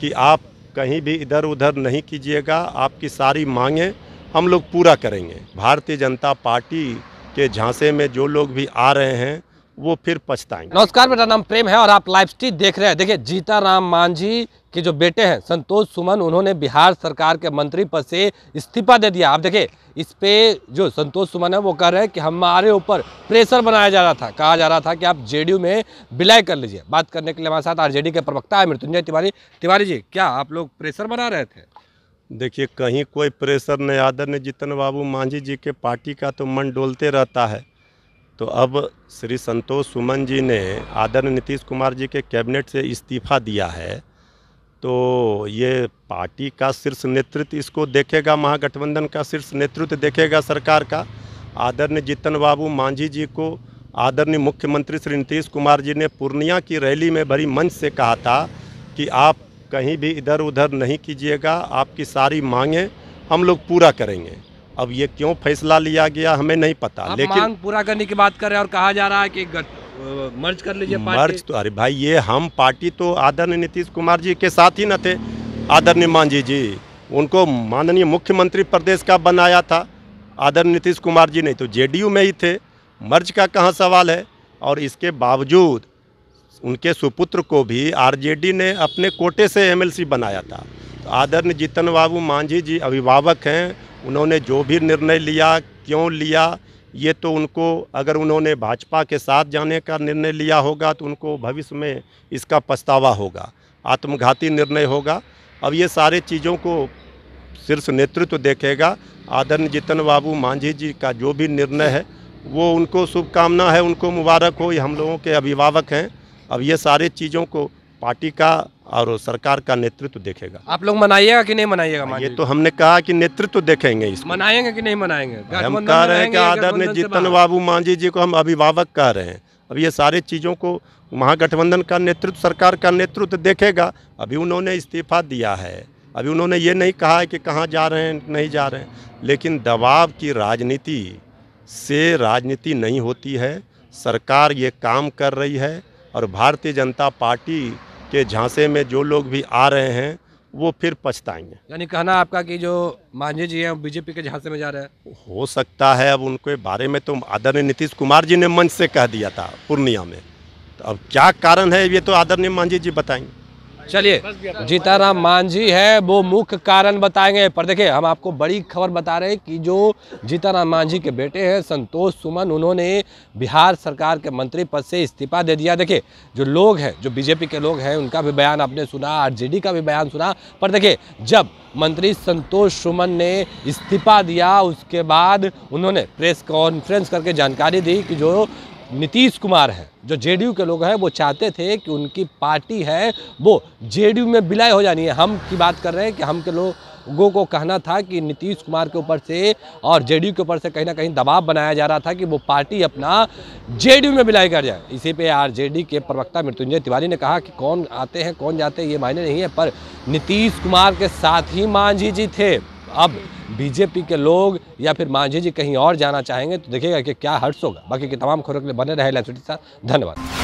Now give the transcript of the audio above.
कि आप कहीं भी इधर उधर नहीं कीजिएगा आपकी सारी मांगें हम लोग पूरा करेंगे भारतीय जनता पार्टी के झांसे में जो लोग भी आ रहे हैं वो फिर पछताएंगे नमस्कार मेरा नाम प्रेम है और आप लाइव स्ट्रीट देख रहे हैं देखिए जीता राम मांझी के जो बेटे हैं संतोष सुमन उन्होंने बिहार सरकार के मंत्री पद से इस्तीफा दे दिया आप देखिए इस पे जो संतोष सुमन है वो कह रहे हैं कि हमारे ऊपर प्रेशर बनाया जा रहा था कहा जा रहा था कि आप जेडीयू में विलय कर लीजिए बात करने के लिए हमारे साथ आरजेडी के प्रवक्ता है मृत्युंजय तिवारी तिवारी जी क्या आप लोग प्रेशर बना रहे थे देखिए कहीं कोई प्रेशर नहीं आदरणीय जीतन बाबू मांझी जी के पार्टी का तो मन डोलते रहता है तो अब श्री संतोष सुमन जी ने आदर नीतीश कुमार जी के कैबिनेट से इस्तीफा दिया है तो ये पार्टी का शीर्ष नेतृत्व इसको देखेगा महागठबंधन का शीर्ष नेतृत्व देखेगा सरकार का आदरणीय जीतन बाबू मांझी जी को आदरणीय मुख्यमंत्री श्री नीतीश कुमार जी ने पूर्णिया की रैली में भरी मंच से कहा था कि आप कहीं भी इधर उधर नहीं कीजिएगा आपकी सारी मांगें हम लोग पूरा करेंगे अब ये क्यों फैसला लिया गया हमें नहीं पता लेकिन मांग पूरा करने की बात कर रहे हैं और कहा जा रहा है कि मर्ज कर लीजिए मर्ज तो अरे भाई ये हम पार्टी तो आदरणीय नीतीश कुमार जी के साथ ही न थे आदरणीय मांझी जी उनको माननीय मुख्यमंत्री प्रदेश का बनाया था आदरणीय नीतीश कुमार जी नहीं तो जेडीयू में ही थे मर्ज का कहाँ सवाल है और इसके बावजूद उनके सुपुत्र को भी आरजेडी ने अपने कोटे से एमएलसी बनाया था तो आदरणीय जीतन बाबू मांझी जी अभिभावक हैं उन्होंने जो भी निर्णय लिया क्यों लिया ये तो उनको अगर उन्होंने भाजपा के साथ जाने का निर्णय लिया होगा तो उनको भविष्य में इसका पछतावा होगा आत्मघाती निर्णय होगा अब ये सारे चीज़ों को शीर्ष नेतृत्व तो देखेगा आदरण जितन बाबू मांझी जी का जो भी निर्णय है वो उनको शुभकामना है उनको मुबारक हो ये हम लोगों के अभिभावक हैं अब ये सारे चीज़ों को पार्टी का और सरकार का नेतृत्व देखेगा आप लोग मनाइएगा कि नहीं मनाइएगा ये तो हमने कहा कि नेतृत्व देखेंगे इस मनाएंगे कि नहीं मनाएंगे हम कह रहे हैं कि आदरणीय जीतन बाबू मांझी जी को हम अभिभावक कह रहे हैं अब ये सारे चीज़ों को महागठबंधन का नेतृत्व सरकार का नेतृत्व देखेगा अभी उन्होंने इस्तीफा दिया है अभी उन्होंने ये नहीं कहा है कि कहाँ जा रहे हैं नहीं जा रहे हैं लेकिन दबाव की राजनीति से राजनीति नहीं होती है सरकार ये काम कर रही है और भारतीय जनता पार्टी के झांसे में जो लोग भी आ रहे हैं वो फिर पछताएंगे यानी कहना आपका कि जो मांझी जी हैं बीजेपी के झांसे में जा रहे हैं हो सकता है अब उनके बारे में तो आदरणीय नीतीश कुमार जी ने मंच से कह दिया था पूर्णिया में तो अब क्या कारण है ये तो आदरणीय मांझी जी बताएंगे चलिए जीताराम मांझी है वो मुख्य कारण बताएंगे पर देखिए हम आपको बड़ी खबर बता रहे हैं कि जो जीताराम मांझी के बेटे हैं संतोष सुमन उन्होंने बिहार सरकार के मंत्री पद से इस्तीफा दे दिया देखिए जो लोग हैं जो बीजेपी के लोग हैं उनका भी बयान आपने सुना आरजेडी का भी बयान सुना पर देखिए जब मंत्री संतोष सुमन ने इस्तीफा दिया उसके बाद उन्होंने प्रेस कॉन्फ्रेंस करके जानकारी दी कि जो नीतीश कुमार हैं जो जेडीयू के लोग हैं वो चाहते थे कि उनकी पार्टी है वो जेडीयू में विलय हो जानी है हम की बात कर रहे हैं कि हम के लोगों को कहना था कि नीतीश कुमार के ऊपर से और जेडीयू के ऊपर से कहीं ना कहीं दबाव बनाया जा रहा था कि वो पार्टी अपना जेडीयू में विलय कर जाए इसी पे आरजेडी के प्रवक्ता मृत्युंजय तिवारी ने कहा कि कौन आते हैं कौन जाते हैं ये मायने नहीं है पर नीतीश कुमार के साथ ही मांझी जी थे अब बीजेपी के लोग या फिर मांझी जी कहीं और जाना चाहेंगे तो देखिएगा कि क्या हर्ष होगा बाकी के तमाम खबरों के लिए बने रहे लाइव धन्यवाद